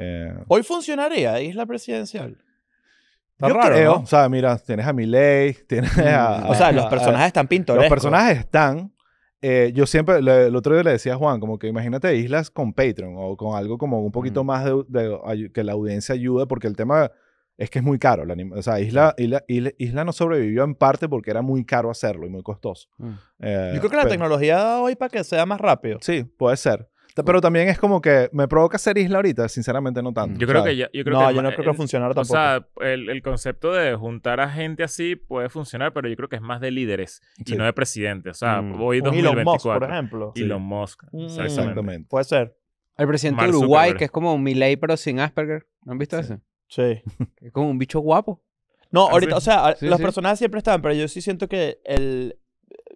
Eh, hoy funcionaría, isla presidencial. Está raro, O sea, mira, tienes a Miley, tienes mm, a... o sea, los personajes están pintores. Los personajes están... Eh, yo siempre, el otro día le decía a Juan, como que imagínate islas con Patreon o con algo como un poquito mm. más de, que la audiencia ayude, porque el tema es que es muy caro. o sea, isla, isla, isla, no sobrevivió en parte porque era muy caro hacerlo y muy costoso. Mm. Eh, yo creo que la tecnología hoy para que sea más rápido. Sí, puede ser. Pero también es como que me provoca ser isla ahorita, sinceramente no tanto. Yo creo que ya, yo creo no, yo no creo que funcionar tampoco. O sea, el, concepto de juntar a gente así puede funcionar, pero yo creo que es más de líderes y no de presidentes. O sea, mm. voy hoy 2024. Elon Musk, por ejemplo. Elon Musk. Mm. Exactamente. Puede ser. El presidente de Uruguay, que es como un Milley, pero sin Asperger. ¿No han visto eso ese? Sí. es como un bicho guapo. No, ah, ahorita, o sea, los personas siempre están, pero yo sí siento que el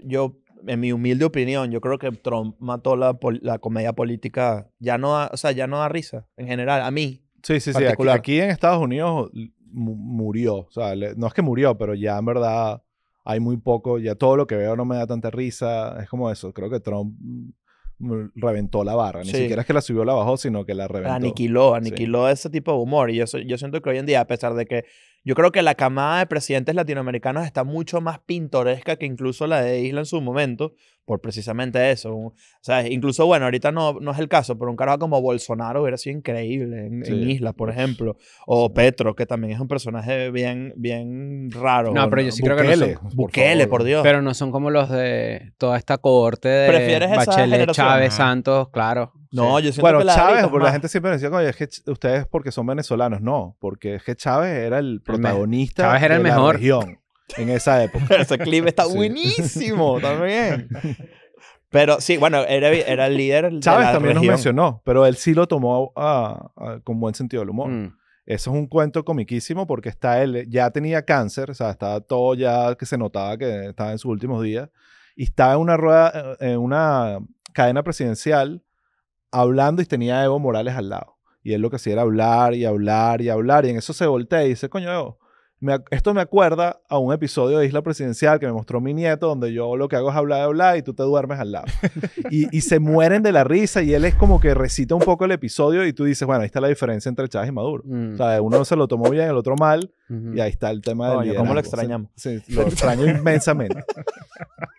yo en mi humilde opinión, yo creo que Trump mató la, la comedia política. Ya no, da, o sea, ya no da risa en general, a mí. Sí, sí, sí. Aquí, aquí, en Estados Unidos murió. O sea, no es que murió, pero ya en verdad hay muy poco. Ya todo lo que veo no me da tanta risa. Es como eso. Creo que Trump mm, mm, reventó la barra. Ni siquiera es que la subió o la bajó, sino que la reventó. Aniquiló, aniquiló ese tipo de humor. Y yo, yo siento que hoy en día, a pesar de que yo creo que la camada de presidentes latinoamericanos está mucho más pintoresca que incluso la de Isla en su momento, por precisamente eso. O sea, incluso, bueno, ahorita no, no es el caso, pero un carajo como Bolsonaro hubiera sido increíble en, Isla, por ejemplo. O Petro, que también es un personaje bien, bien raro. No, pero yo sí creo que no son, por Bukele, por, Dios. Pero no son como los de toda esta cohorte de Bachelet, Chávez, Santos, claro. No, yo siento bueno, la Chávez, porque la gente siempre decía, es que ustedes porque son venezolanos. No, porque es que Chávez era el protagonista. Chávez era el de mejor. La región en esa época. Ese clip está buenísimo también. Pero sí, bueno, era, el líder. Chávez también lo nos mencionó, pero él sí lo tomó con buen sentido del humor. Mm. Eso es un cuento comiquísimo porque está él, ya tenía cáncer, o sea, estaba todo ya que se notaba que estaba en sus últimos días y estaba en una rueda, eh, en una cadena presidencial hablando y tenía a Evo Morales al lado. Y él lo que hacía era hablar y hablar y hablar. Y en eso se voltea y dice, coño, Evo, esto me acuerda a un episodio de Isla Presidencial que me mostró mi nieto, donde yo lo que hago es hablar y hablar y tú te duermes al lado. y, se mueren de la risa y él es como que recita un poco el episodio y tú dices, bueno, ahí está la diferencia entre Chávez y Maduro. Mm. O sea, uno se lo tomó bien, el otro mal y ahí está el tema de... ¿Cómo lo extrañamos? lo extraño inmensamente.